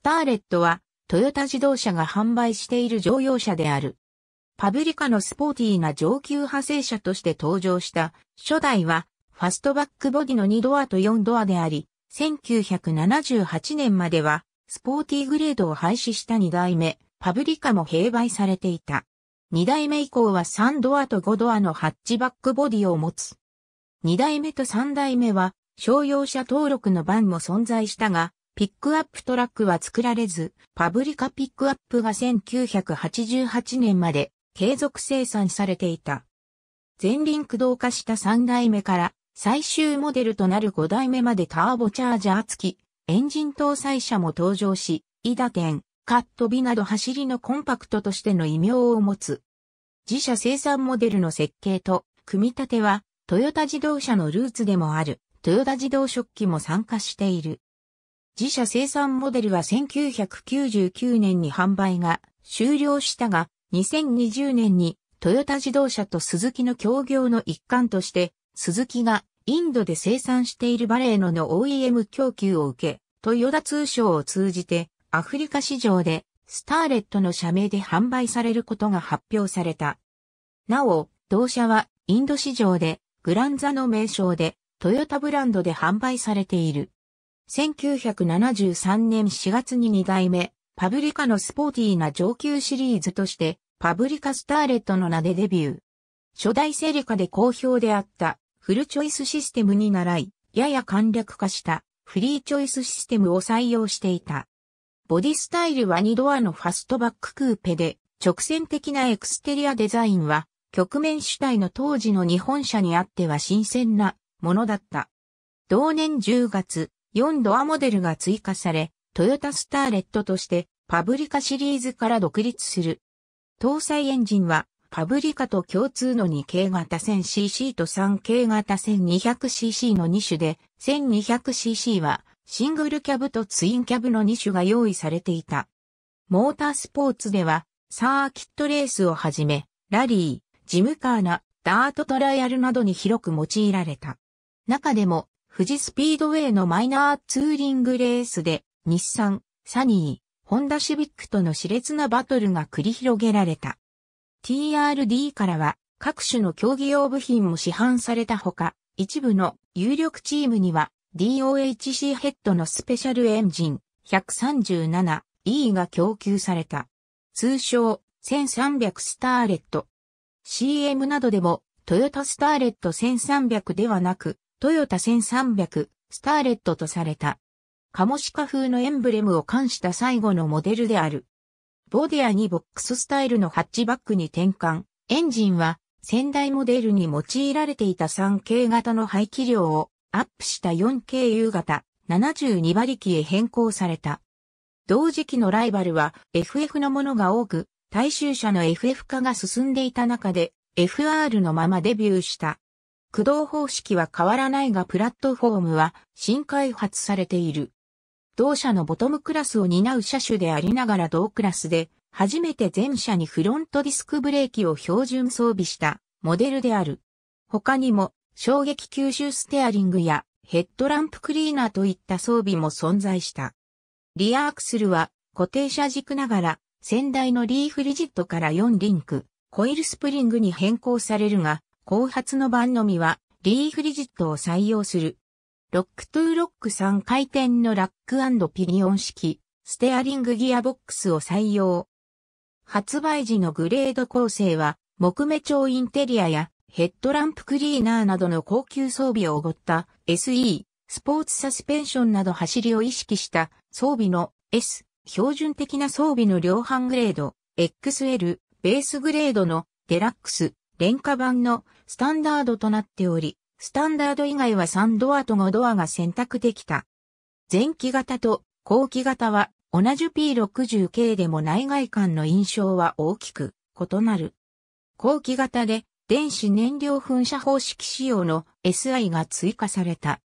スターレットは、トヨタ自動車が販売している乗用車である。パブリカのスポーティーな上級派生車として登場した初代はファストバックボディの2ドアと4ドアであり、1978年まではスポーティーグレードを廃止した2代目、パブリカも併売されていた。2代目以降は3ドアと5ドアのハッチバックボディを持つ。2代目と3代目は商用車登録の番も存在したが、ピックアップトラックは作られず、パブリカピックアップが1988年まで継続生産されていた。前輪駆動化した3代目から最終モデルとなる5代目までターボチャージャー付き、エンジン搭載車も登場し、イダテン、カットビなど走りのコンパクトとしての異名を持つ。自社生産モデルの設計と組み立ては、トヨタ自動車のルーツでもある、トヨタ自動食器も参加している。自社生産モデルは1999年に販売が終了したが、2020年にトヨタ自動車とスズキの協業の一環として、スズキがインドで生産しているバレーノの OEM 供給を受け、トヨタ通商を通じてアフリカ市場でスターレットの社名で販売されることが発表された。なお、同社はインド市場でグランザの名称でトヨタブランドで販売されている。1973年4月に2代目、パブリカのスポーティーな上級シリーズとして、パブリカスターレットの名でデビュー。初代セリカで好評であった、フルチョイスシステムに習い、やや簡略化した、フリーチョイスシステムを採用していた。ボディスタイルは2ドアのファストバッククーペで、直線的なエクステリアデザインは、局面主体の当時の日本車にあっては新鮮なものだった。同年10月、4ドアモデルが追加され、トヨタスターレットとしてパブリカシリーズから独立する。搭載エンジンはパブリカと共通の 2K 型 1000cc と 3K 型 1200cc の2種で、1200cc はシングルキャブとツインキャブの2種が用意されていた。モータースポーツでは、サーキットレースをはじめ、ラリー、ジムカーナ、ダートトライアルなどに広く用いられた。中でも、富士スピードウェイのマイナーツーリングレースで、日産、サニー、ホンダシビックとの熾烈なバトルが繰り広げられた。TRD からは、各種の競技用部品も市販されたほか、一部の有力チームには DOHC ヘッドのスペシャルエンジン 137E が供給された。通称1300スターレット。CM などでもトヨタスターレット1300ではなくトヨタ1300、スターレットとされた。カモシカ風のエンブレムを冠した最後のモデルである。ボディアにボックススタイルのハッチバックに転換。エンジンは先代モデルに用いられていた 3K 型の排気量をアップした 4KU 型72馬力へ変更された。同時期のライバルは FF のものが多く、大衆車の FF 化が進んでいた中で FR のままデビューした駆動方式は変わらないがプラットフォームは新開発されている。同社のボトムクラスを担う車種でありながら同クラスで初めて全車にフロントディスクブレーキを標準装備したモデルである。他にも衝撃吸収ステアリングやヘッドランプクリーナーといった装備も存在した。リアアクスルは固定車軸ながら先代のリーフリジットから4リンク、コイルスプリングに変更されるが、後発の版のみは、リーフリジットを採用する。ロックトゥーロック3回転のラックピニオン式、ステアリングギアボックスを採用。発売時のグレード構成は、木目調インテリアやヘッドランプクリーナーなどの高級装備をおごった SE、スポーツサスペンションなど走りを意識した装備の S、標準的な装備の量販グレード、XL、ベースグレードのデラックス、廉価版のスタンダードとなっており、スタンダード以外は3ドアと5ドアが選択できた。前期型と後期型は同じ P60 系でも内外観の印象は大きく異なる。後期型で電子燃料噴射方式仕様の SI が追加された。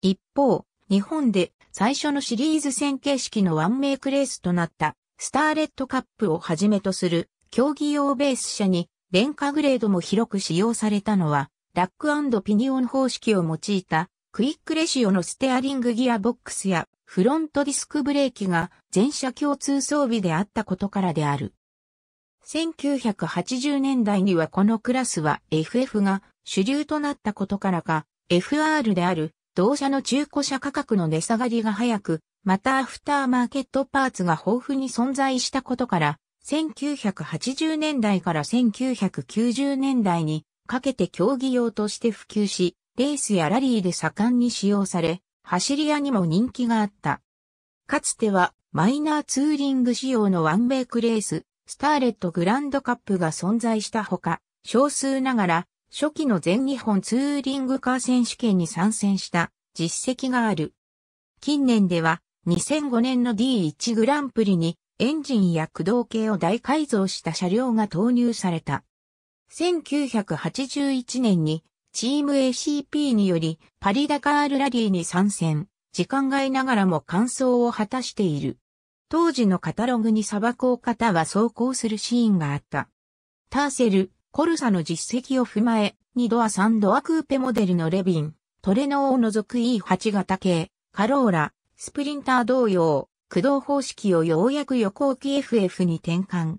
一方、日本で最初のシリーズ線形式のワンメイクレースとなったスターレットカップをはじめとする競技用ベース車に電化グレードも広く使用されたのは、ラックピニオン方式を用いたクイックレシオのステアリングギアボックスやフロントディスクブレーキが全車共通装備であったことからである。1980年代にはこのクラスは FF が主流となったことからか、FR である同社の中古車価格の値下がりが早く、またアフターマーケットパーツが豊富に存在したことから、1980年代から1990年代にかけて競技用として普及し、レースやラリーで盛んに使用され、走り屋にも人気があった。かつてはマイナーツーリング仕様のワンベイクレース、スターレットグランドカップが存在したほか、少数ながら初期の全日本ツーリングカー選手権に参戦した実績がある。近年では2005年の D1 グランプリにエンジンや駆動系を大改造した車両が投入された。1981年にチーム ACP によりパリダカールラリーに参戦、時間外ながらも完走を果たしている。当時のカタログに砂漠を方は走行するシーンがあった。ターセル、コルサの実績を踏まえ、2ドア3ドアクーペモデルのレビン、トレノーを除く E8 型系、カローラ、スプリンター同様、駆動方式をようやく横置き FF に転換。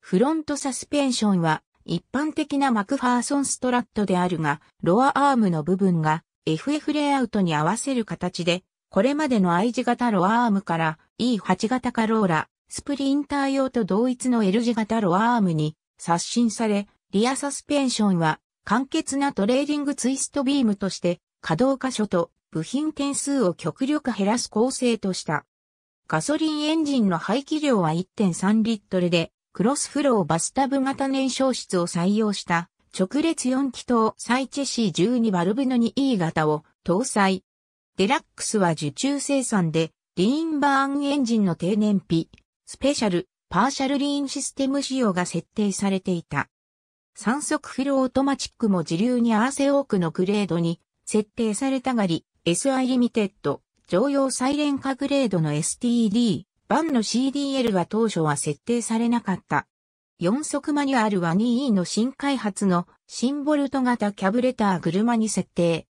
フロントサスペンションは一般的なマクファーソンストラットであるが、ロアアームの部分が FF レイアウトに合わせる形で、これまでの I 字型ロアアームから E8 型カローラ、スプリンター用と同一の L 字型ロアアームに刷新され、リアサスペンションは簡潔なトレーディングツイストビームとして、稼働箇所と部品点数を極力減らす構成とした。ガソリンエンジンの排気量は1.3リットルで、クロスフローバスタブ型燃焼室を採用した直列4気筒サイチェシー1 2バルブの 2E 型を搭載。デラックスは受注生産で、リーンバーンエンジンの低燃費、スペシャル、パーシャルリーンシステム仕様が設定されていた。三速フルオートマチックも自流に合わせ多くのグレードに設定されたがり、SI リミテッド、常用サイレンカグレードの STD、版の CDL は当初は設定されなかった。4速マニュアルは 2E の新開発のシンボルト型キャブレター車に設定。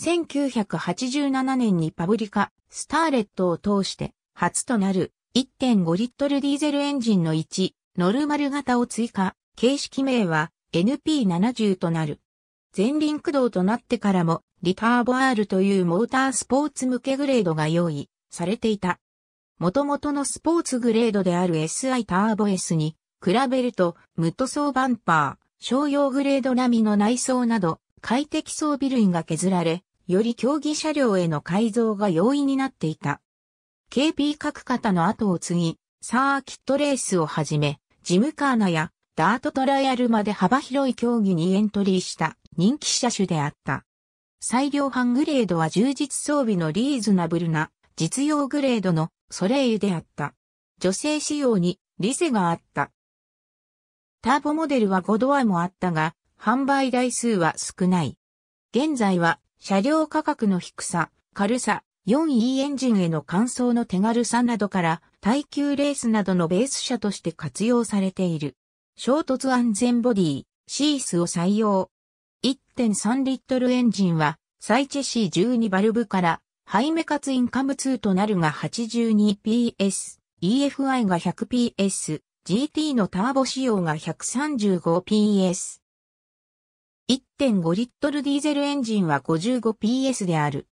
1987年にパブリカ、スターレットを通して初となる1.5リットルディーゼルエンジンの1、ノルマル型を追加、形式名は NP70 となる。前輪駆動となってからもリターボ R というモータースポーツ向けグレードが用意されていた。元々のスポーツグレードである SI ターボ S に比べると無塗装バンパー、商用グレード並みの内装など快適装備類が削られ、より競技車両への改造が容易になっていた。KP 各方の後を継ぎ、サーキットレースをはじめ、ジムカーナやダートトライアルまで幅広い競技にエントリーした人気車種であった。最良版グレードは充実装備のリーズナブルな実用グレードのソレイユであった。女性仕様にリセがあった。ターボモデルは5ドアもあったが、販売台数は少ない。現在は車両価格の低さ、軽さ、4E エンジンへの換装の手軽さなどから耐久レースなどのベース車として活用されている。衝突安全ボディ、シースを採用。1.3リットルエンジンはサイェシ C12 バルブからハイメカツインカム2となるが 82PS、EFI が 100PS、GT のターボ仕様が 135PS。1.5リットルディーゼルエンジンは 55PS である。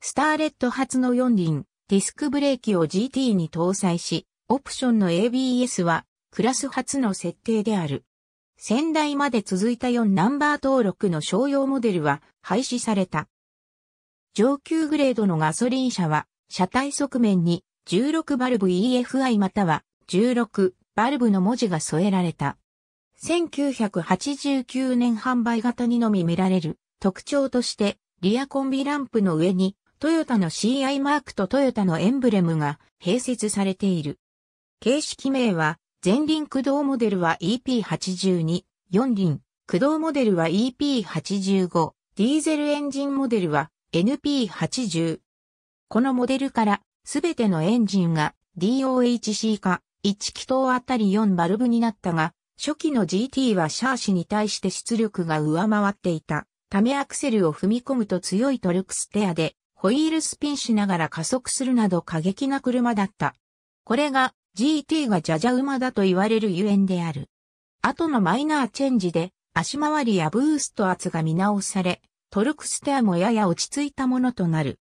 スターレット発の4輪、ディスクブレーキを GT に搭載し、オプションの ABS はクラス発の設定である。先代まで続いた4ナンバー登録の商用モデルは廃止された。上級グレードのガソリン車は、車体側面に16バルブ EFI または16バルブの文字が添えられた。1989年販売型にのみ見られる特徴としてリアコンビランプの上にトヨタの CI マークとトヨタのエンブレムが併設されている。形式名は前輪駆動モデルは EP82、4輪駆動モデルは EP85、ディーゼルエンジンモデルは NP80。このモデルから、すべてのエンジンが DOHC 化、1気筒あたり4バルブになったが、初期の GT はシャーシに対して出力が上回っていた。ためアクセルを踏み込むと強いトルクステアで、ホイールスピンしながら加速するなど過激な車だった。これが GT がジャジャ馬だと言われるゆえんである。後のマイナーチェンジで足回りやブースト圧が見直され、トルクスターもやや落ち着いたものとなる。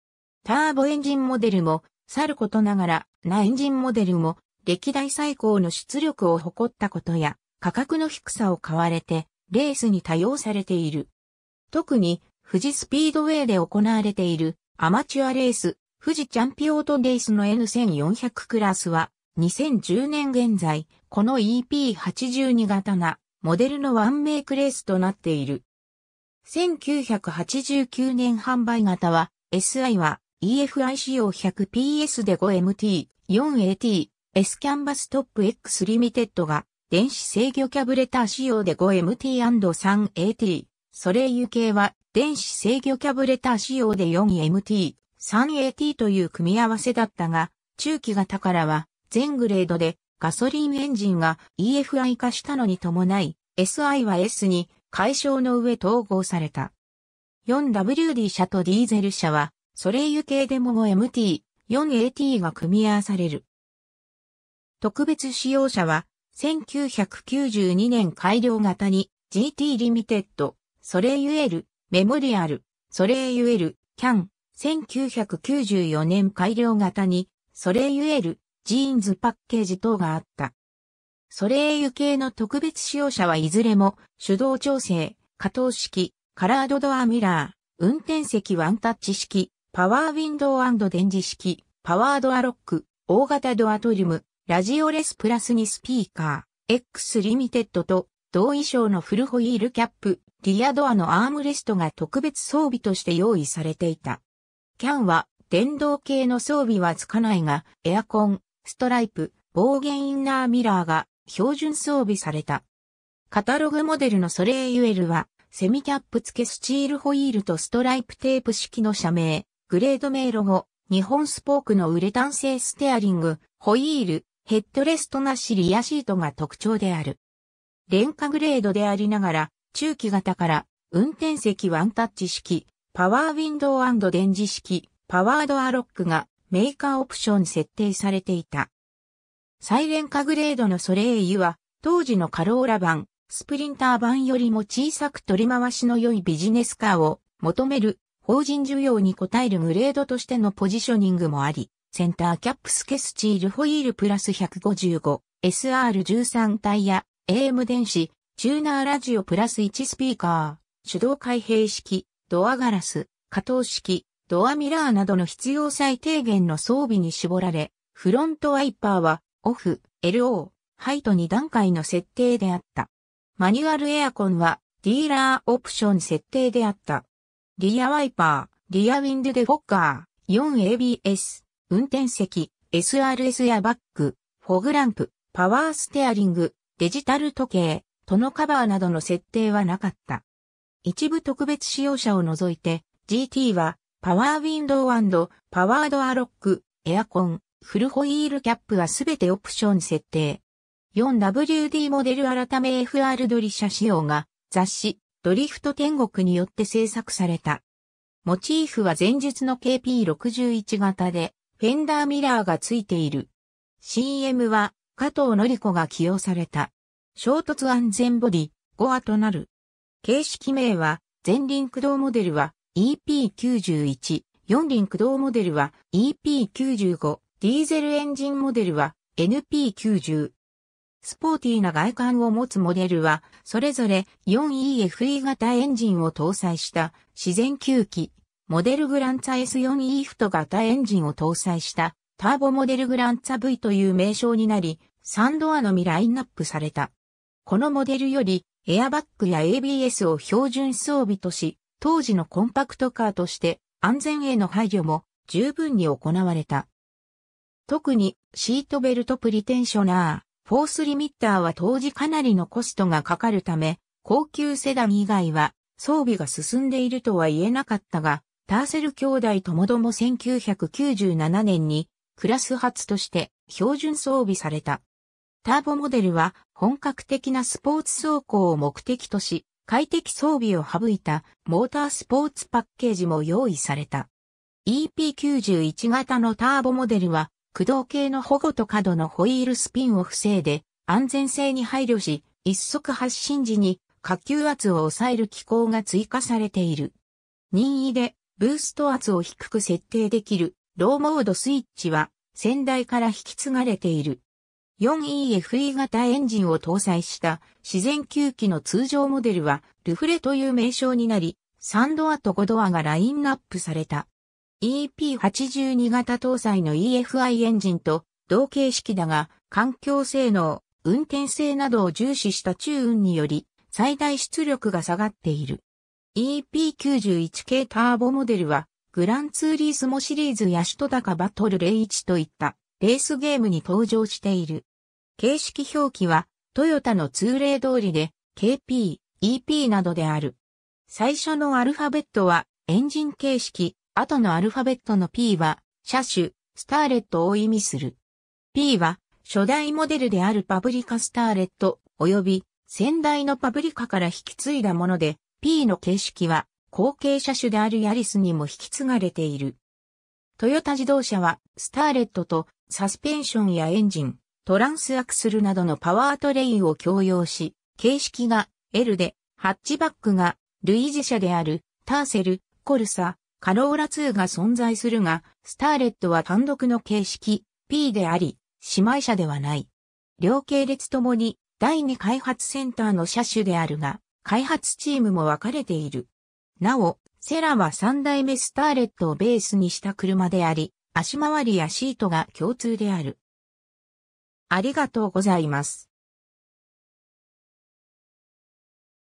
ターボエンジンモデルも、さることながら、ナエンジンモデルも、歴代最高の出力を誇ったことや、価格の低さを買われて、レースに多用されている。特に、富士スピードウェイで行われている、アマチュアレース、富士チャンピオントレースの N1400 クラスは、2010年現在、この EP82 型な、モデルのワンメイクレースとなっている。1989年販売型は、SI は EFI 仕様 100PS で 5MT、4AT、S キャンバストップ X リミテッドが、電子制御キャブレター仕様で 5MT&3AT、ソレイユ系は、電子制御キャブレター仕様で 4MT、3AT という組み合わせだったが、中期型からは、全グレードでガソリンエンジンが EFI 化したのに伴い、SI は S に解消の上統合された。4WD 車とディーゼル車は、ソレイユ系デモも MT、4AT が組み合わされる。特別使用車は、1992年改良型に GT リミテッド、ソレイユエル、メモリアル、ソレイユエル、キャン、1994年改良型にソレイユエル、ジーンズパッケージ等があった。それゆけ系の特別使用者はいずれも、手動調整、可動式、カラードドアミラー、運転席ワンタッチ式、パワーウィンドウ電磁式、パワードアロック、大型ドアトリム、ラジオレスプラスにスピーカー、X リミテッドと、同衣装のフルホイールキャップ、リアドアのアームレストが特別装備として用意されていた。キャンは、電動系の装備はつかないが、エアコン、ストライプ、防言インナーミラーが標準装備された。カタログモデルのソレイユエルは、セミキャップ付けスチールホイールとストライプテープ式の社名、グレード名ロゴ、日本スポークのウレタン製ステアリング、ホイール、ヘッドレストなしリアシートが特徴である。廉価グレードでありながら、中期型から、運転席ワンタッチ式、パワーウィンドウ電磁式、パワードアロックがメーカーオプション設定されていた。サイレンカグレードのソレイユは、当時のカローラ版、スプリンター版よりも小さく取り回しの良いビジネスカーを求める法人需要に応えるグレードとしてのポジショニングもあり、センターキャップスケスチールホイールプラス 155SR13 タイヤ、AM 電子、チューナーラジオプラス1スピーカー、手動開閉式、ドアガラス、可動式、ドアミラーなどの必要最低限の装備に絞られ、フロントワイパーはオフ、LO、ハイと2段階の設定であった。マニュアルエアコンはディーラーオプション設定であった。リアワイパー、リアウィンドデフォッカー、4ABS、運転席、SRS やバック、フォグランプ、パワーステアリング、デジタル時計、トノカバーなどの設定はなかった。一部特別使用者を除いて、GT はパワーウィンドウパワードアロック、エアコン、フルホイールキャップはすべてオプション設定。4WD モデル改め FR ドリシャ仕様が雑誌ドリフト天国によって制作された。モチーフは前述の KP61 型でフェンダーミラーがついている。CM は加藤のり子が起用された。衝突安全ボディ5話となる。形式名は前輪駆動モデルは EP91、4輪駆動モデルは EP95、ディーゼルエンジンモデルは NP90。スポーティーな外観を持つモデルは、それぞれ 4EFE 型エンジンを搭載した自然吸気、モデルグランツァ S4E フト型エンジンを搭載したターボモデルグランツァ V という名称になり、3ドアのみラインナップされた。このモデルより、エアバッグや ABS を標準装備とし、当時のコンパクトカーとして安全への配慮も十分に行われた。特にシートベルトプリテンショナー、フォースリミッターは当時かなりのコストがかかるため、高級セダン以外は装備が進んでいるとは言えなかったが、ターセル兄弟ともども1997年にクラス発として標準装備された。ターボモデルは本格的なスポーツ走行を目的とし、快適装備を省いたモータースポーツパッケージも用意された。EP91 型のターボモデルは駆動系の保護と角のホイールスピンを防いで、安全性に配慮し、一足発進時に下級圧を抑える機構が追加されている。任意でブースト圧を低く設定できるローモードスイッチは先代から引き継がれている。4EFE 型エンジンを搭載した自然吸気の通常モデルはルフレという名称になり、3ドアと5ドアがラインナップされた。EP82 型搭載の EFI エンジンと同形式だが、環境性能、運転性などを重視した中運により、最大出力が下がっている。EP91 系ターボモデルは、グランツーリースモシリーズやシトダカバトル01といったレースゲームに登場している。形式表記は、トヨタの通例通りで、KP、EP などである。最初のアルファベットは、エンジン形式、後のアルファベットの P は、車種、スターレットを意味する。P は、初代モデルであるパブリカスターレット、及び、先代のパブリカから引き継いだもので、P の形式は、後継車種であるヤリスにも引き継がれている。トヨタ自動車は、スターレットと、サスペンションやエンジン、トランスアクスルなどのパワートレインを共用し、形式が L で、ハッチバックが、類似車である、ターセル、コルサ、カローラ2が存在するが、スターレットは単独の形式 P であり、姉妹車ではない。両系列ともに第2開発センターの車種であるが、開発チームも分かれている。なお、セラは3代目スターレットをベースにした車であり、足回りやシートが共通である。ありがとうございます。